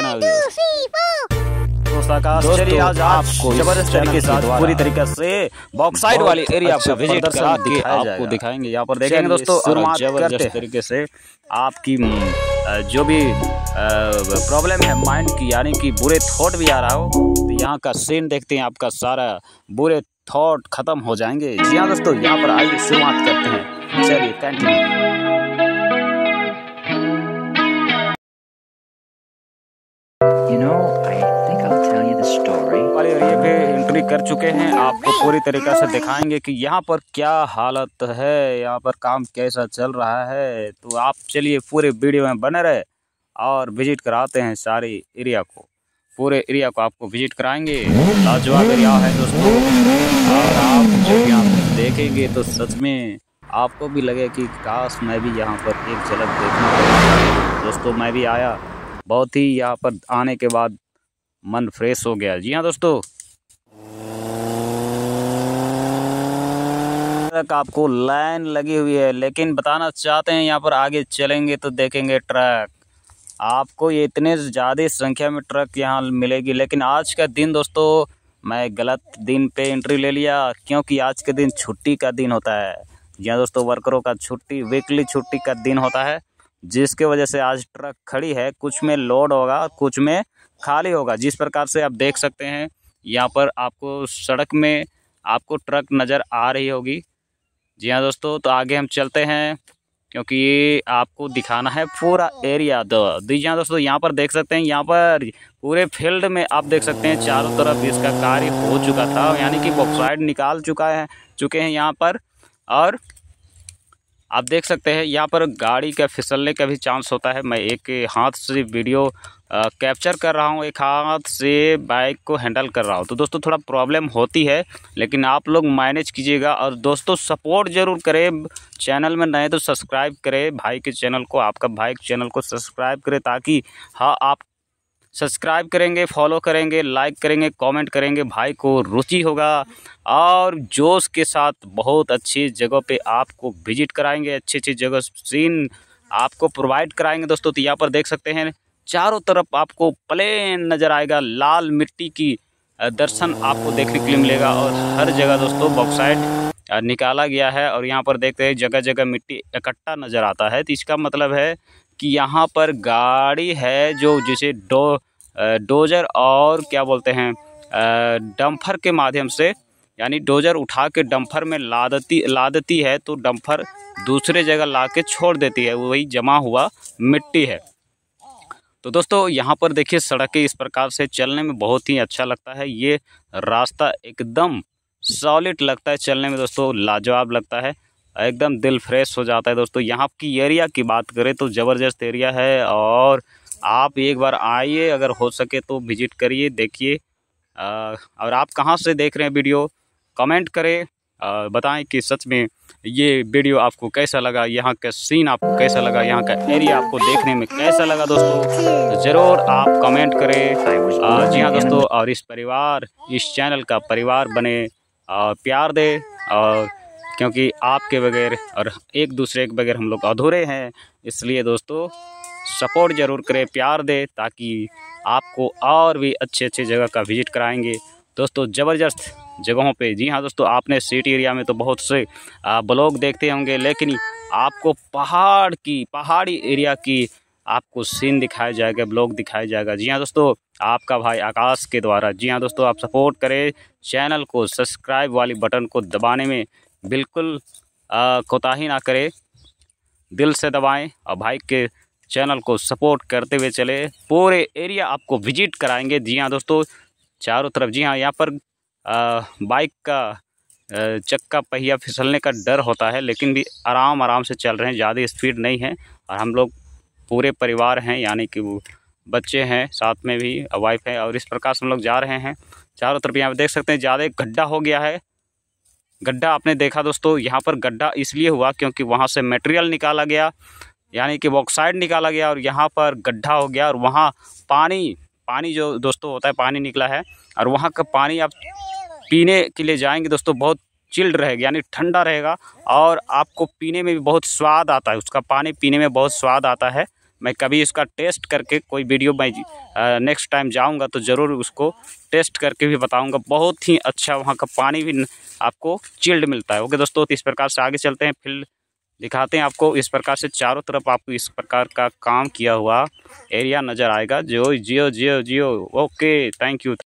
कहना दोस्तों आज आपको जबरदस्त तरीके से पूरी तरीके से बॉक्साइड एरिया अच्छा विजिट आपको दिखाएंगे यहाँ पर देखेंगे दोस्तों जबरदस्त तरीके से आपकी जो भी प्रॉब्लम है माइंड की यानी कि बुरे थॉट भी आ रहा हो तो यहाँ का सीन देखते हैं आपका सारा बुरे थॉट खत्म हो जाएंगे जी हाँ दोस्तों यहाँ पर आइए शुरुआत करते हैं चलिए थैंक यू एंट्री कर चुके हैं आपको पूरी तरीक़ा से दिखाएंगे कि यहाँ पर क्या हालत है यहाँ पर काम कैसा चल रहा है तो आप चलिए पूरे वीडियो में बने रहे और विजिट कराते हैं सारे एरिया को पूरे एरिया को आपको विजिट कराएंगे लाजवाब एरिया है दोस्तों और आप जो यहाँ देखेंगे तो सच में आपको भी लगे कि काश मैं भी यहाँ पर एक झलक देखना दोस्तों मैं भी आया बहुत ही यहाँ पर आने के बाद मन फ्रेश हो गया जी हाँ दोस्तों तक आपको लाइन लगी हुई है लेकिन बताना चाहते हैं यहाँ पर आगे चलेंगे तो देखेंगे ट्रक आपको ये इतने ज़्यादा संख्या में ट्रक यहाँ मिलेगी लेकिन आज का दिन दोस्तों मैं गलत दिन पे एंट्री ले लिया क्योंकि आज के दिन छुट्टी का दिन होता है जी हाँ दोस्तों वर्करों का छुट्टी वीकली छुट्टी का दिन होता है जिसके वजह से आज ट्रक खड़ी है कुछ में लोड होगा कुछ में खाली होगा जिस प्रकार से आप देख सकते हैं यहाँ पर आपको सड़क में आपको ट्रक नज़र आ रही होगी जी हाँ दोस्तों तो आगे हम चलते हैं क्योंकि आपको दिखाना है पूरा एरिया तो जी हाँ दोस्तों यहाँ पर देख सकते हैं यहाँ पर पूरे फील्ड में आप देख सकते हैं चारों तरफ इसका कार्य हो चुका था यानी कि बॉक्साइड निकाल चुका है चुके हैं यहाँ पर और आप देख सकते हैं यहाँ पर गाड़ी का फिसलने का भी चांस होता है मैं एक हाथ से वीडियो कैप्चर कर रहा हूँ एक हाथ से बाइक को हैंडल कर रहा हूँ तो दोस्तों थोड़ा प्रॉब्लम होती है लेकिन आप लोग मैनेज कीजिएगा और दोस्तों सपोर्ट ज़रूर करें चैनल में नए तो सब्सक्राइब करें भाई के चैनल को आपका भाई के चैनल को सब्सक्राइब करें ताकि हाँ आप सब्सक्राइब करेंगे फॉलो करेंगे लाइक करेंगे कमेंट करेंगे भाई को रुचि होगा और जोश के साथ बहुत अच्छी जगह पे आपको विजिट कराएंगे अच्छी अच्छी जगह सीन आपको प्रोवाइड कराएंगे दोस्तों तो यहाँ पर देख सकते हैं चारों तरफ आपको प्लेन नज़र आएगा लाल मिट्टी की दर्शन आपको देखने के लिए मिलेगा और हर जगह दोस्तों बॉक्साइड निकाला गया है और यहाँ पर देखते हैं जगह जगह मिट्टी इकट्ठा नज़र आता है तो इसका मतलब है कि यहाँ पर गाड़ी है जो जिसे डो डोजर और क्या बोलते हैं डम्फर के माध्यम से यानी डोजर उठा के डम्फर में लादती लादती है तो डम्फर दूसरे जगह ला के छोड़ देती है वही जमा हुआ मिट्टी है तो दोस्तों यहाँ पर देखिए सड़कें इस प्रकार से चलने में बहुत ही अच्छा लगता है ये रास्ता एकदम सॉलिड लगता है चलने में दोस्तों लाजवाब लगता है एकदम दिल फ्रेश हो जाता है दोस्तों यहाँ की एरिया की बात करें तो ज़बरदस्त एरिया है और आप एक बार आइए अगर हो सके तो विज़िट करिए देखिए और आप कहाँ से देख रहे हैं वीडियो कमेंट करें बताएं कि सच में ये वीडियो आपको कैसा लगा यहाँ का सीन आपको कैसा लगा यहाँ का एरिया आपको देखने में कैसा लगा दोस्तों ज़रूर आप कमेंट करें जी हाँ दोस्तों और इस परिवार इस चैनल का परिवार बने प्यार दे और क्योंकि आपके बगैर और एक दूसरे के बगैर हम लोग अधूरे हैं इसलिए दोस्तों सपोर्ट ज़रूर करें प्यार दें ताकि आपको और भी अच्छे अच्छे जगह का विज़िट कराएंगे दोस्तों ज़बरदस्त जगहों पे जी हाँ दोस्तों आपने सिटी एरिया में तो बहुत से ब्लॉग देखते होंगे लेकिन आपको पहाड़ की पहाड़ी एरिया की आपको सीन दिखाया जाएगा ब्लॉग दिखाया जाएगा जी हाँ दोस्तों आपका भाई आकाश के द्वारा जी हाँ दोस्तों आप सपोर्ट करें चैनल को सब्सक्राइब वाली बटन को दबाने में बिल्कुल कोताही ना करें दिल से दबाएं और बाइक के चैनल को सपोर्ट करते हुए चले पूरे एरिया आपको विजिट कराएंगे जी हाँ दोस्तों चारों तरफ जी हाँ यहाँ पर बाइक का चक्का पहिया फिसलने का डर होता है लेकिन भी आराम आराम से चल रहे हैं ज़्यादा स्पीड नहीं है और हम लोग पूरे परिवार हैं यानी कि वो बच्चे हैं साथ में भी वाइफ है और इस प्रकार से हम लोग जा रहे हैं चारों तरफ यहाँ देख सकते हैं ज़्यादा गड्ढा हो गया है गड्ढा आपने देखा दोस्तों यहाँ पर गड्ढा इसलिए हुआ क्योंकि वहाँ से मटेरियल निकाला गया यानी कि बॉक्साइड निकाला गया और यहाँ पर गड्ढा हो गया और वहाँ पानी पानी जो दोस्तों होता है पानी निकला है और वहाँ का पानी आप पीने के लिए जाएंगे दोस्तों बहुत चिल्ड रहेगा यानी ठंडा रहेगा और आपको पीने में भी बहुत स्वाद आता है उसका पानी पीने में बहुत स्वाद आता है मैं कभी इसका टेस्ट करके कोई वीडियो मैं नेक्स्ट टाइम जाऊंगा तो ज़रूर उसको टेस्ट करके भी बताऊंगा बहुत ही अच्छा वहाँ का पानी भी आपको चिल्ड मिलता है ओके दोस्तों तो इस प्रकार से आगे चलते हैं फिल्ड दिखाते हैं आपको इस प्रकार से चारों तरफ आपको इस प्रकार का काम किया हुआ एरिया नज़र आएगा जो Jio Jio Jio okay thank you